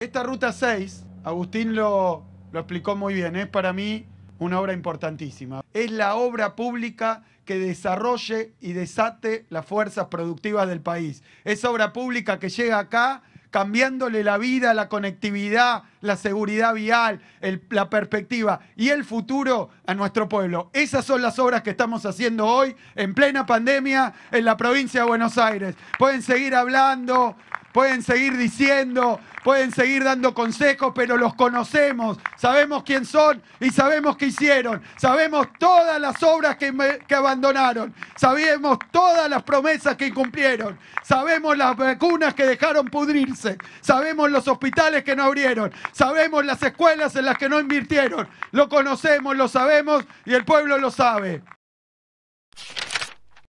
Esta ruta 6, Agustín lo, lo explicó muy bien, es para mí una obra importantísima. Es la obra pública que desarrolle y desate las fuerzas productivas del país. Es obra pública que llega acá cambiándole la vida, la conectividad, la seguridad vial, la perspectiva y el futuro a nuestro pueblo. Esas son las obras que estamos haciendo hoy en plena pandemia en la provincia de Buenos Aires. Pueden seguir hablando, pueden seguir diciendo, pueden seguir dando consejos, pero los conocemos, sabemos quién son y sabemos qué hicieron, sabemos todas las obras que, que abandonaron, sabemos todas las promesas que incumplieron, sabemos las vacunas que dejaron pudrirse, sabemos los hospitales que no abrieron, sabemos las escuelas en las que no invirtieron, lo conocemos, lo sabemos y el pueblo lo sabe.